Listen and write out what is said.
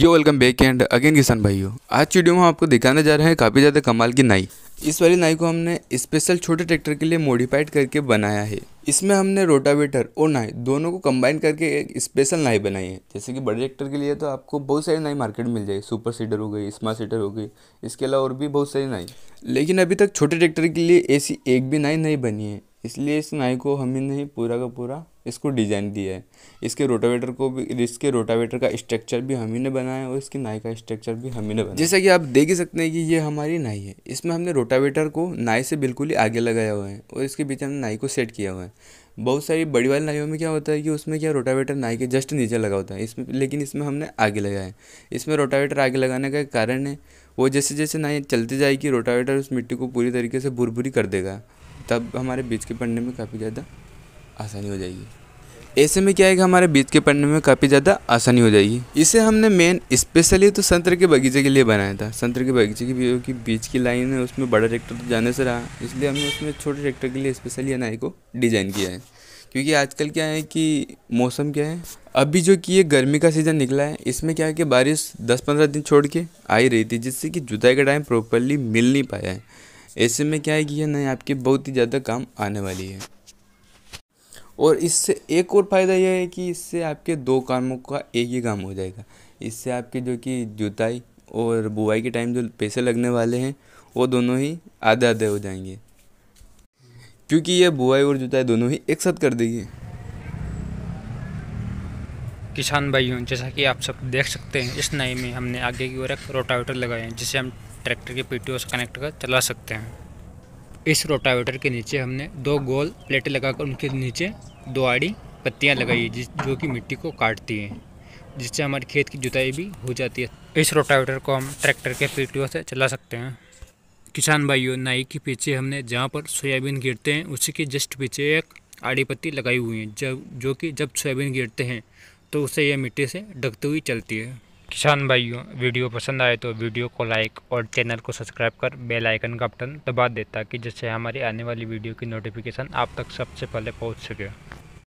yo welcome back and again किसान भाइयों आज की वीडियो में हम आपको दिखाने जा रहे हैं काफ़ी ज़्यादा कमाल की नाई इस वाली नाई को हमने स्पेशल छोटे ट्रैक्टर के लिए मॉडिफाइड करके बनाया है इसमें हमने रोटावेटर और नाई दोनों को कंबाइन करके एक स्पेशल नाई बनाई है जैसे कि बड़े ट्रैक्टर के लिए तो आपको बहुत सारी नाई मार्केट में मिल जाएगी सुपर सीटर हो गई स्मार्ट सीटर हो गई इसके अलावा और भी बहुत सारी नाई लेकिन अभी तक छोटे ट्रैक्टर के लिए ऐसी एक भी नाई नहीं बनी है इसलिए इस नाई को हमने पूरा का पूरा इसको डिज़ाइन दिया है इसके रोटावेटर को भी इसके रोटावेटर का स्ट्रक्चर भी हम ही ने बनाया और इसकी नाई का स्ट्रक्चर भी हम ही ने बनाया जैसा कि आप देख ही सकते हैं कि ये हमारी नाई है इसमें हमने रोटावेटर को नाई से बिल्कुल ही आगे लगाया हुआ है और इसके बीच हमने नाई को सेट किया हुआ है बहुत सारी बड़ी वाली नाइयों में क्या होता है कि उसमें क्या रोटावेटर नाई के जस्ट नीचे लगा होता है इसमें लेकिन इसमें हमने आगे लगाया है इसमें रोटावेटर आगे लगाने का कारण है वो जैसे जैसे नाई चलती जाएगी रोटावेटर उस मिट्टी को पूरी तरीके से भुरभुरी कर देगा तब हमारे बीज के पढ़ने में काफ़ी ज़्यादा आसानी हो जाएगी ऐसे में क्या है कि हमारे बीज के पढ़ने में काफ़ी ज़्यादा आसानी हो जाएगी इसे हमने मेन स्पेशली तो संतरे के बगीचे के लिए बनाया था संतरे के बगीचे की की बीज की लाइन है उसमें बड़ा ट्रैक्टर तो जाने से रहा इसलिए हमने उसमें छोटे ट्रैक्टर के लिए स्पेशली अनाई को डिज़ाइन किया है क्योंकि आजकल क्या है कि मौसम क्या है अभी जो कि ये गर्मी का सीज़न निकला है इसमें क्या है कि बारिश दस पंद्रह दिन छोड़ के आ ही रही थी जिससे कि जुताई का टाइम प्रॉपरली मिल नहीं पाया है ऐसे में क्या है कि ये नहीं आपके बहुत ही ज़्यादा काम आने वाली है और इससे एक और फ़ायदा यह है कि इससे आपके दो कामों का एक ही काम हो जाएगा इससे आपके जो कि जुताई और बुआई के टाइम जो पैसे लगने वाले हैं वो दोनों ही आधे आधे हो जाएंगे क्योंकि ये बुआई और जुताई दोनों ही एक साथ कर देगी किसान भाइयों जैसा कि आप सब देख सकते हैं इस नए में हमने आगे की ओर एक रोटावेटर लगाए हैं जिसे हम ट्रैक्टर के पीटीओ से कनेक्ट कर चला सकते हैं इस रोटावेटर के नीचे हमने दो गोल प्लेटें लगाकर उनके नीचे दो आड़ी पत्तियाँ लगाइए जिस जो कि मिट्टी को काटती हैं जिससे हमारे खेत की जुताई भी हो जाती है इस रोटावेटर को हम ट्रैक्टर के पीटियों से चला सकते हैं किसान भाइयों नाई के पीछे हमने जहाँ पर सोयाबीन गिरते हैं उसी के जस्ट पीछे एक आड़ी पत्ती लगाई हुई है जब जो कि जब सोयाबीन गिरते हैं तो उसे यह मिट्टी से ढकती हुई चलती है किसान भाइयों वीडियो पसंद आए तो वीडियो को लाइक और चैनल को सब्सक्राइब कर बेल आइकन का बटन दबा देता कि जिससे हमारी आने वाली वीडियो की नोटिफिकेशन आप तक सबसे पहले पहुंच सके